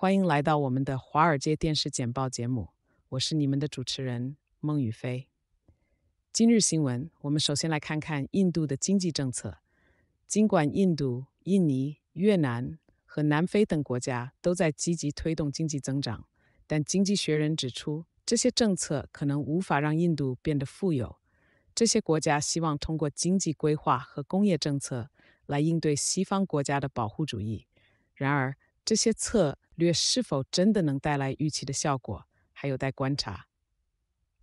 欢迎来到我们的《华尔街电视简报》节目，我是你们的主持人孟雨飞。今日新闻，我们首先来看看印度的经济政策。尽管印度、印尼、越南和南非等国家都在积极推动经济增长，但《经济学人》指出，这些政策可能无法让印度变得富有。这些国家希望通过经济规划和工业政策来应对西方国家的保护主义，然而这些策。略是否真的能带来预期的效果，还有待观察。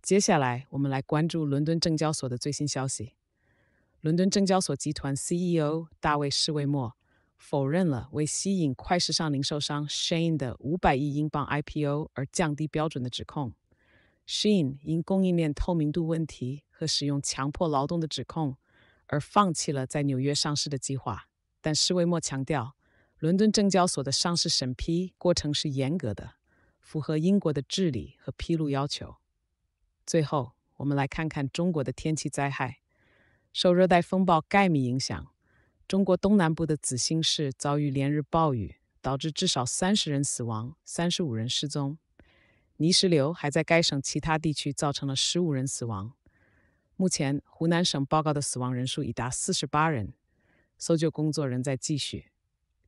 接下来，我们来关注伦敦证交所的最新消息。伦敦证交所集团 CEO 大卫·施魏默否认了为吸引快时尚零售商 Shein 的500亿英镑 IPO 而降低标准的指控。Shein 因供应链透明度问题和使用强迫劳动的指控而放弃了在纽约上市的计划，但施魏默强调。伦敦证交所的上市审批过程是严格的，符合英国的治理和披露要求。最后，我们来看看中国的天气灾害。受热带风暴“盖米”影响，中国东南部的紫兴市遭遇连日暴雨，导致至少三十人死亡、三十五人失踪。泥石流还在该省其他地区造成了十五人死亡。目前，湖南省报告的死亡人数已达四十八人，搜救工作仍在继续。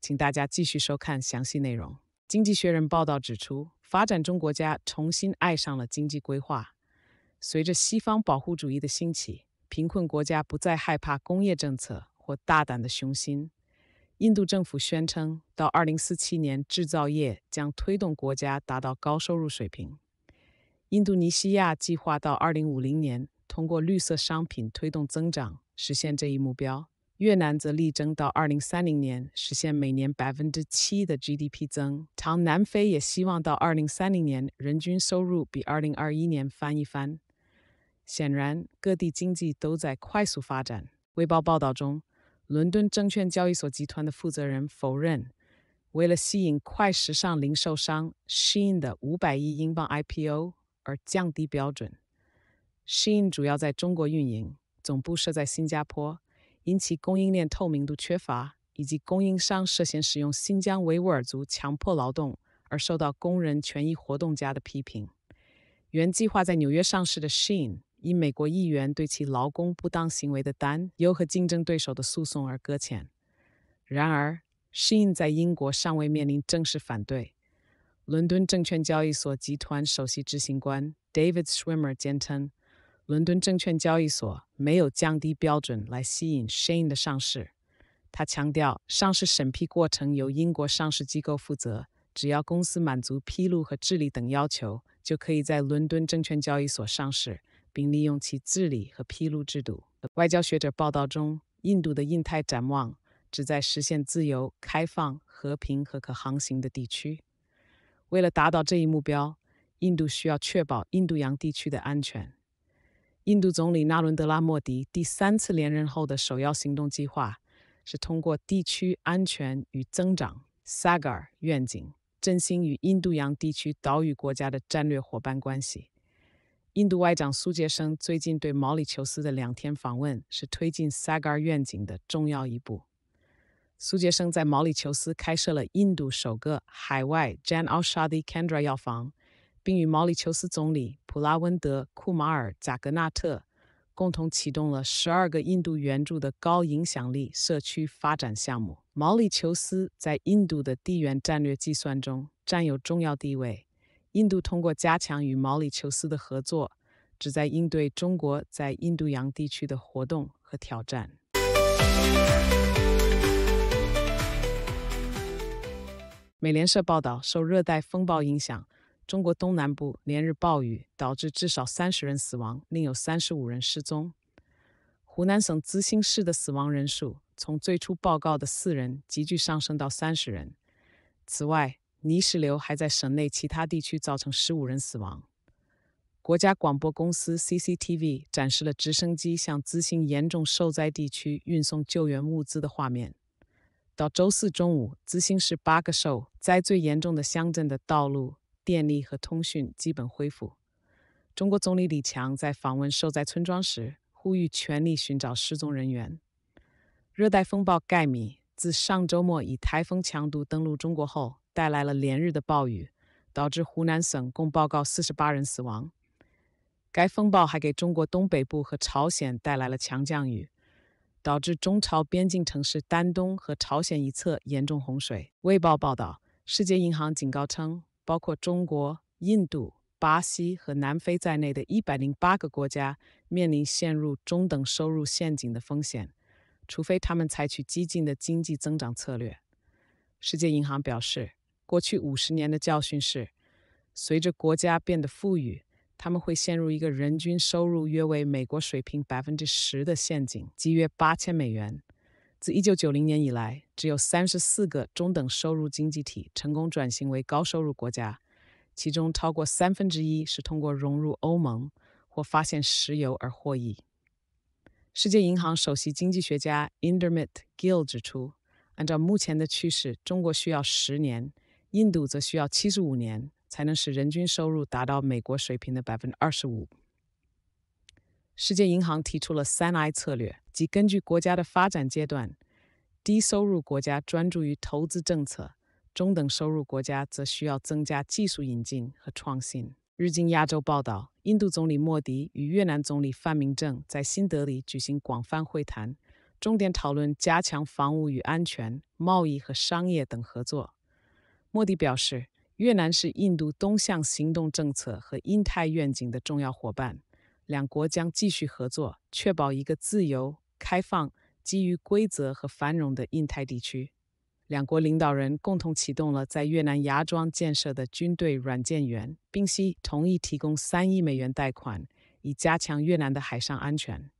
请大家继续收看详细内容。《经济学人》报道指出，发展中国家重新爱上了经济规划。随着西方保护主义的兴起，贫困国家不再害怕工业政策或大胆的雄心。印度政府宣称，到2047年，制造业将推动国家达到高收入水平。印度尼西亚计划到2050年，通过绿色商品推动增长，实现这一目标。越南则力争到二零三零年实现每年百分之七的 GDP 增长。南非也希望到二零三零年人均收入比二零二一年翻一番。显然，各地经济都在快速发展。《卫报》报道中，伦敦证券交易所集团的负责人否认，为了吸引快时尚零售商 Shein 的五百亿英镑 IPO 而降低标准。Shein 主要在中国运营，总部设在新加坡。因其供应链透明度缺乏，以及供应商涉嫌使用新疆维吾尔族强迫劳动而受到工人权益活动家的批评。原计划在纽约上市的 Shein 因美国议员对其劳工不当行为的担忧和竞争对手的诉讼而搁浅。然而，Shein 在英国尚未面临正式反对。伦敦证券交易所集团首席执行官 David Schwimmer 坚称。伦敦证券交易所没有降低标准来吸引 Shane 的上市。他强调，上市审批过程由英国上市机构负责。只要公司满足披露和治理等要求，就可以在伦敦证券交易所上市，并利用其治理和披露制度。外交学者报道中，印度的印太展望旨在实现自由、开放、和平和可航行的地区。为了达到这一目标，印度需要确保印度洋地区的安全。印度总理纳伦德拉·莫迪第三次连任后的首要行动计划是通过地区安全与增长 （Sagar） 愿景振兴与印度洋地区岛屿国家的战略伙伴关系。印度外长苏杰生最近对毛里求斯的两天访问是推进 Sagar 愿景的重要一步。苏杰生在毛里求斯开设了印度首个海外 Jan Ashadi Kendra 药房。并与毛里求斯总理普拉温德·库马尔·贾格纳特共同启动了十二个印度援助的高影响力社区发展项目。毛里求斯在印度的地缘战略计算中占有重要地位。印度通过加强与毛里求斯的合作，旨在应对中国在印度洋地区的活动和挑战。美联社报道，受热带风暴影响。中国东南部连日暴雨导致至少三十人死亡，另有三十五人失踪。湖南省资兴市的死亡人数从最初报告的四人急剧上升到三十人。此外，泥石流还在省内其他地区造成十五人死亡。国家广播公司 CCTV 展示了直升机向资兴严重受灾地区运送救援物资的画面。到周四中午，资兴市八个受灾最严重的乡镇的道路。电力和通讯基本恢复。中国总理李强在访问受灾村庄时，呼吁全力寻找失踪人员。热带风暴盖米自上周末以台风强度登陆中国后，带来了连日的暴雨，导致湖南省共报告四十八人死亡。该风暴还给中国东北部和朝鲜带来了强降雨，导致中朝边境城市丹东和朝鲜一侧严重洪水。卫报报道，世界银行警告称。包括中国、印度、巴西和南非在内的一百零八个国家面临陷入中等收入陷阱的风险，除非他们采取激进的经济增长策略。世界银行表示，过去五十年的教训是，随着国家变得富裕，他们会陷入一个人均收入约为美国水平百分之十的陷阱，即约八千美元。自1990年以来，只有34个中等收入经济体成功转型为高收入国家，其中超过三分之一是通过融入欧盟或发现石油而获益。世界银行首席经济学家 i n d r m i t Gill 指出，按照目前的趋势，中国需要十年，印度则需要75年，才能使人均收入达到美国水平的25%。世界银行提出了三 I 策略。即根据国家的发展阶段，低收入国家专注于投资政策，中等收入国家则需要增加技术引进和创新。日经亚洲报道，印度总理莫迪与越南总理范明政在新德里举行广泛会谈，重点讨论加强防务与安全、贸易和商业等合作。莫迪表示，越南是印度东向行动政策和印太愿景的重要伙伴，两国将继续合作，确保一个自由。开放基于规则和繁荣的印太地区，两国领导人共同启动了在越南芽庄建设的军队软件园，并同意提供三亿美元贷款，以加强越南的海上安全。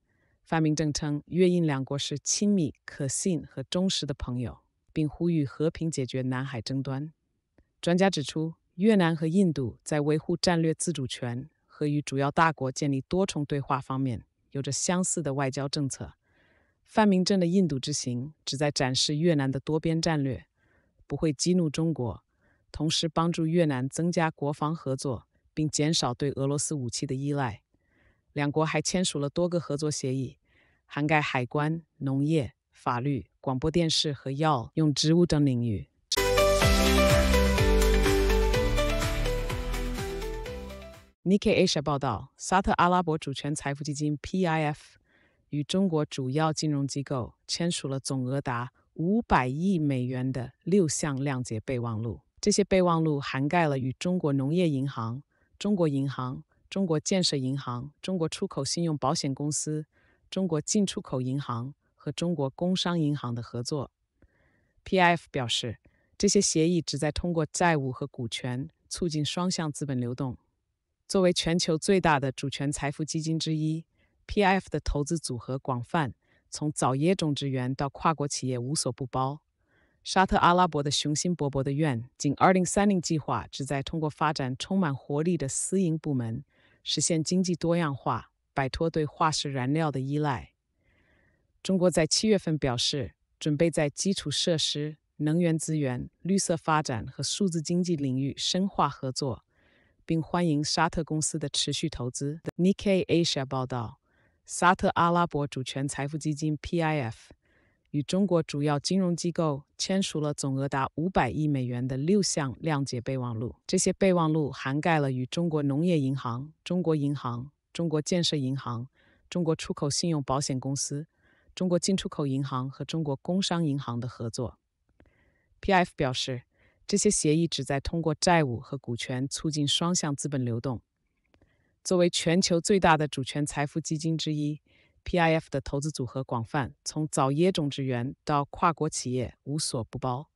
范明正称，越印两国是亲密、可信和忠实的朋友，并呼吁和平解决南海争端。专家指出，越南和印度在维护战略自主权和与主要大国建立多重对话方面，有着相似的外交政策。范明镇的印度之行旨在展示越南的多边战略，不会激怒中国，同时帮助越南增加国防合作，并减少对俄罗斯武器的依赖。两国还签署了多个合作协议，涵盖海关、农业、法律、广播电视和药用植物等领域。Nikheesh 报道，沙特阿拉伯主权财富基金 PIF。与中国主要金融机构签署了总额达五百亿美元的六项谅解备忘录。这些备忘录涵盖了与中国农业银行、中国银行、中国建设银行、中国出口信用保险公司、中国进出口银行和中国工商银行的合作。PF 表示，这些协议旨在通过债务和股权促进双向资本流动。作为全球最大的主权财富基金之一。Pf 的投资组合广泛，从早椰种植园到跨国企业无所不包。沙特阿拉伯的雄心勃勃的愿景二零三零计划旨在通过发展充满活力的私营部门，实现经济多样化，摆脱对化石燃料的依赖。中国在七月份表示，准备在基础设施、能源资源、绿色发展和数字经济领域深化合作，并欢迎沙特公司的持续投资。Nikkei Asia 报道。沙特阿拉伯主权财富基金 （PIF） 与中国主要金融机构签署了总额达五百亿美元的六项谅解备忘录。这些备忘录涵盖了与中国农业银行、中国银行、中国建设银行、中国出口信用保险公司、中国进出口银行和中国工商银行的合作。PIF 表示，这些协议旨在通过债务和股权促进双向资本流动。作为全球最大的主权财富基金之一，PIF 的投资组合广泛，从早椰种植园到跨国企业无所不包。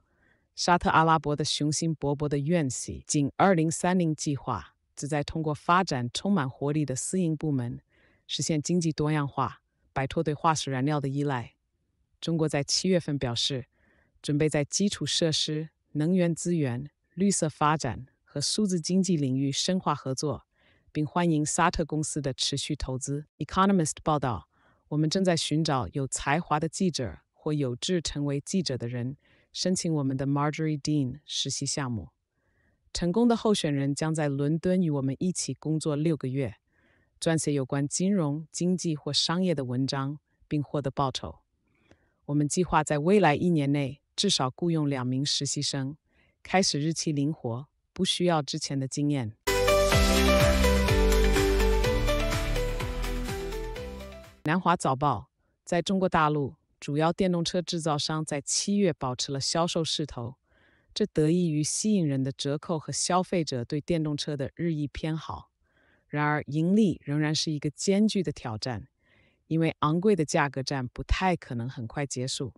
沙特阿拉伯的雄心勃勃的愿景——仅2030计划，旨在通过发展充满活力的私营部门，实现经济多样化，摆脱对化石燃料的依赖。中国在七月份表示，准备在基础设施、能源资源、绿色发展和数字经济领域深化合作。并欢迎沙特公司的持续投资。《Economist》报道，我们正在寻找有才华的记者或有志成为记者的人申请我们的 m a r j o r i e Dean 实习项目。成功的候选人将在伦敦与我们一起工作六个月，撰写有关金融、经济或商业的文章，并获得报酬。我们计划在未来一年内至少雇佣两名实习生，开始日期灵活，不需要之前的经验。南华早报在中国大陆，主要电动车制造商在七月保持了销售势头，这得益于吸引人的折扣和消费者对电动车的日益偏好。然而，盈利仍然是一个艰巨的挑战，因为昂贵的价格战不太可能很快结束。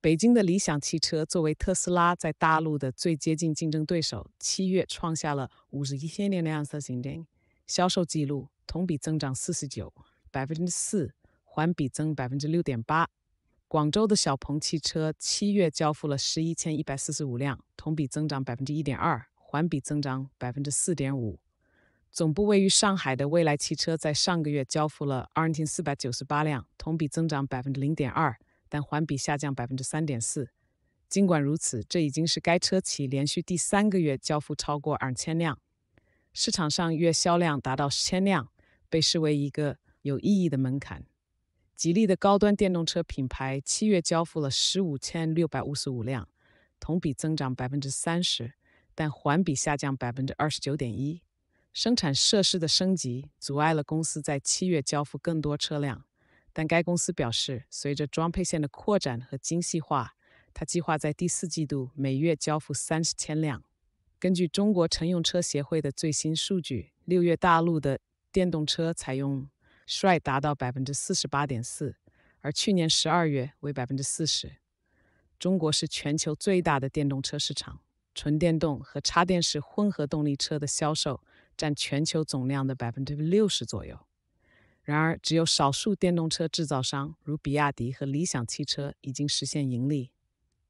北京的理想汽车作为特斯拉在大陆的最接近竞争对手，七月创下了五十一千辆的色行销售记录，同比增长四十九。百分之四，环比增百分之六点八。广州的小鹏汽车七月交付了十一千一百四十五辆，同比增长百分之一点二，环比增长百分之四点五。总部位于上海的蔚来汽车在上个月交付了二千四百九十八辆，同比增长百分之零点二，但环比下降百分之三点四。尽管如此，这已经是该车企连续第三个月交付超过二千辆，市场上月销量达到十千辆，被视为一个。有意义的门槛。吉利的高端电动车品牌七月交付了十五千六百五十五辆，同比增长百分之三十，但环比下降百分之二十九点一。生产设施的升级阻碍了公司在七月交付更多车辆，但该公司表示，随着装配线的扩展和精细化，它计划在第四季度每月交付三十千辆。根据中国乘用车协会的最新数据，六月大陆的电动车采用。率达到百分之四十八点四，而去年十二月为百分之四十。中国是全球最大的电动车市场，纯电动和插电式混合动力车的销售占全球总量的百分之六十左右。然而，只有少数电动车制造商，如比亚迪和理想汽车，已经实现盈利。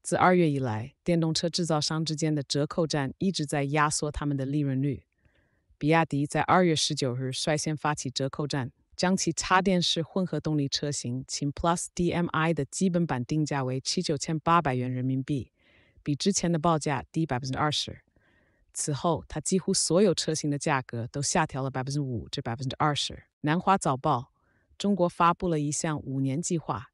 自二月以来，电动车制造商之间的折扣战一直在压缩他们的利润率。比亚迪在二月十九日率先发起折扣战。将其插电式混合动力车型秦 PLUS DM-i 的基本版定价为七九千八百元人民币，比之前的报价低百分之二十。此后，它几乎所有车型的价格都下调了百分之五至百分之二十。南华早报：中国发布了一项五年计划，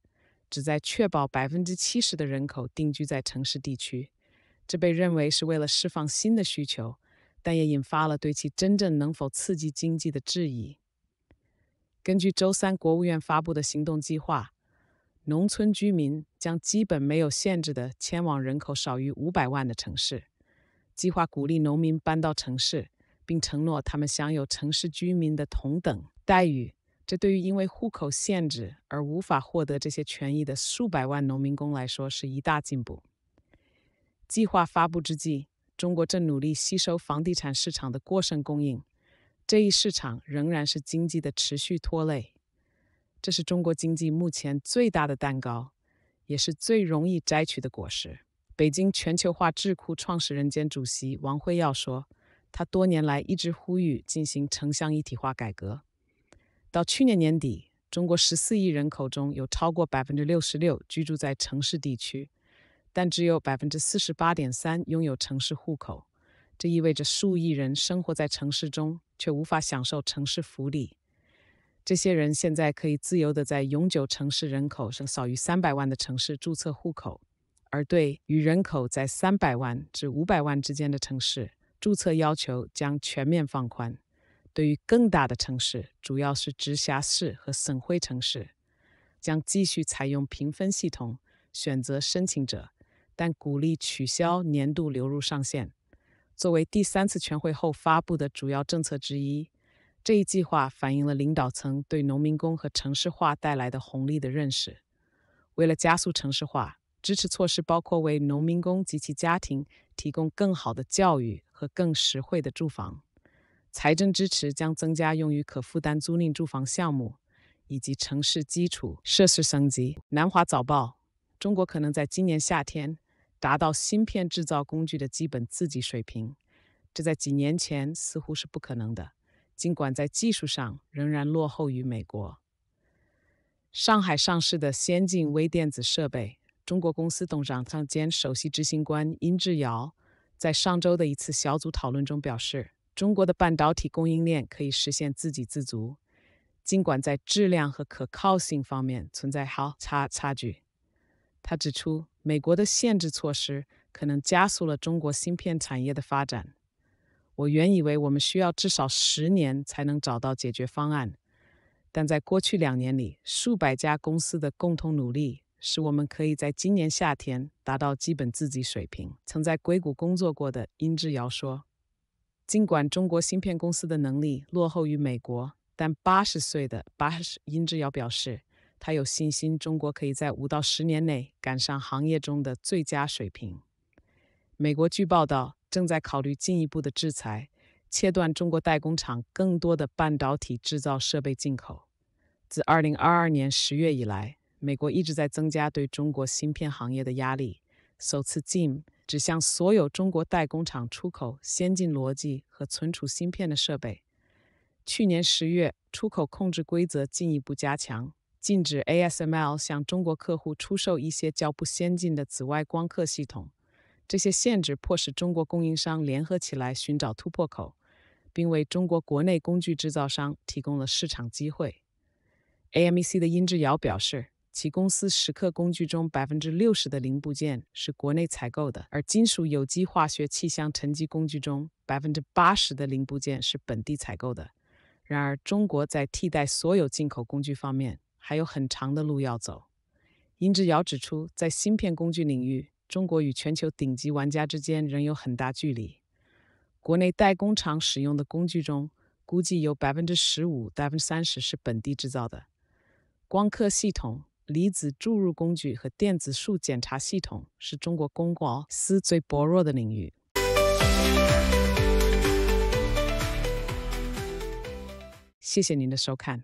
旨在确保百分之七十的人口定居在城市地区，这被认为是为了释放新的需求，但也引发了对其真正能否刺激经济的质疑。根据周三国务院发布的行动计划，农村居民将基本没有限制地迁往人口少于五百万的城市。计划鼓励农民搬到城市，并承诺他们享有城市居民的同等待遇。这对于因为户口限制而无法获得这些权益的数百万农民工来说是一大进步。计划发布之际，中国正努力吸收房地产市场的过剩供应。这一市场仍然是经济的持续拖累，这是中国经济目前最大的蛋糕，也是最容易摘取的果实。北京全球化智库创始人兼主席王辉耀说：“他多年来一直呼吁进行城乡一体化改革。到去年年底，中国十四亿人口中有超过百分之六十六居住在城市地区，但只有百分之四十八点三拥有城市户口，这意味着数亿人生活在城市中。”却无法享受城市福利。这些人现在可以自由地在永久城市人口少于三百万的城市注册户口，而对于人口在三百万至五百万之间的城市，注册要求将全面放宽。对于更大的城市，主要是直辖市和省会城市，将继续采用评分系统选择申请者，但鼓励取消年度流入上限。作为第三次全会后发布的主要政策之一，这一计划反映了领导层对农民工和城市化带来的红利的认识。为了加速城市化，支持措施包括为农民工及其家庭提供更好的教育和更实惠的住房。财政支持将增加用于可负担租赁住房项目以及城市基础设施升级。南华早报：中国可能在今年夏天。达到芯片制造工具的基本自给水平，这在几年前似乎是不可能的。尽管在技术上仍然落后于美国，上海上市的先进微电子设备中国公司董事长兼首席执行官殷志尧在上周的一次小组讨论中表示，中国的半导体供应链可以实现自给自足，尽管在质量和可靠性方面存在好差差距。他指出，美国的限制措施可能加速了中国芯片产业的发展。我原以为我们需要至少十年才能找到解决方案，但在过去两年里，数百家公司的共同努力使我们可以在今年夏天达到基本自给水平。曾在硅谷工作过的殷志尧说：“尽管中国芯片公司的能力落后于美国，但八十岁的八十殷志尧表示。”他有信心，中国可以在五到十年内赶上行业中的最佳水平。美国据报道正在考虑进一步的制裁，切断中国代工厂更多的半导体制造设备进口。自二零二二年十月以来，美国一直在增加对中国芯片行业的压力，首次 m 指向所有中国代工厂出口先进逻辑和存储芯片的设备。去年十月，出口控制规则进一步加强。禁止 ASML 向中国客户出售一些较不先进的紫外光刻系统。这些限制迫使中国供应商联合起来寻找突破口，并为中国国内工具制造商提供了市场机会。AMEC 的殷志尧表示，其公司时刻工具中百分之六十的零部件是国内采购的，而金属有机化学气相沉积工具中百分之八十的零部件是本地采购的。然而，中国在替代所有进口工具方面。还有很长的路要走。殷志尧指出，在芯片工具领域，中国与全球顶级玩家之间仍有很大距离。国内代工厂使用的工具中，估计有百分之十五、百分之三十是本地制造的。光刻系统、离子注入工具和电子束检查系统是中国公司最薄弱的领域。谢谢您的收看。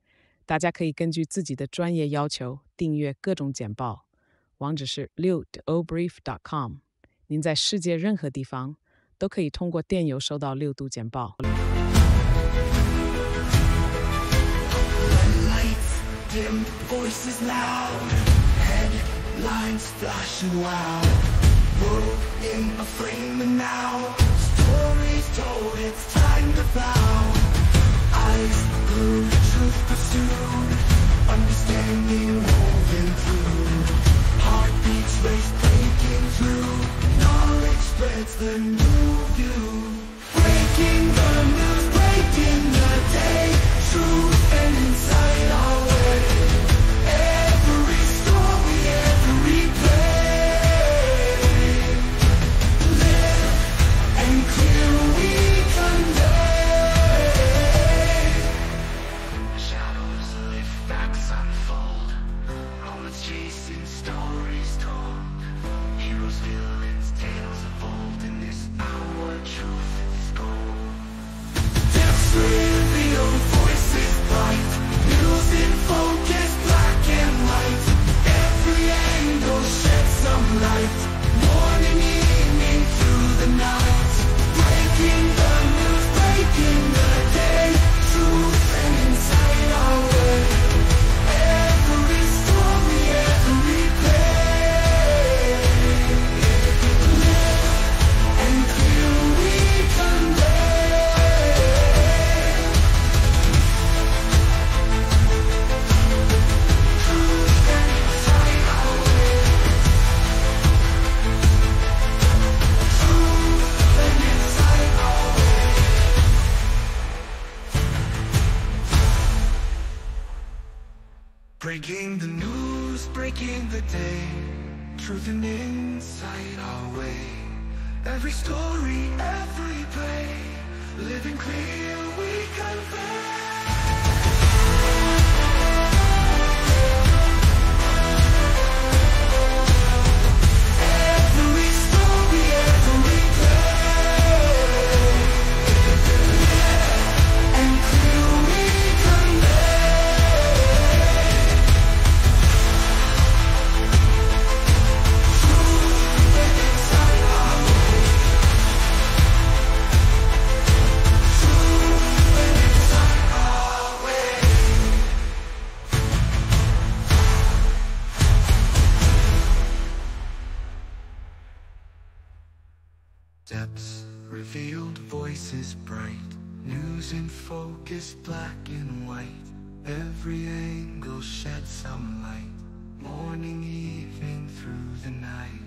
大家可以根据自己的专业要求订阅各种简报，网址是六度 brief.com。您在世界任何地方都可以通过电邮收到六度简报。eyes blue Truth pursued Understanding woven through Heartbeats race breaking through Knowledge spreads the new view Breaking the news, breaking the day Truth and insight are where Every story, every play, living clear we confess. field voices bright News in focus, black and white Every angle sheds some light Morning, evening, through the night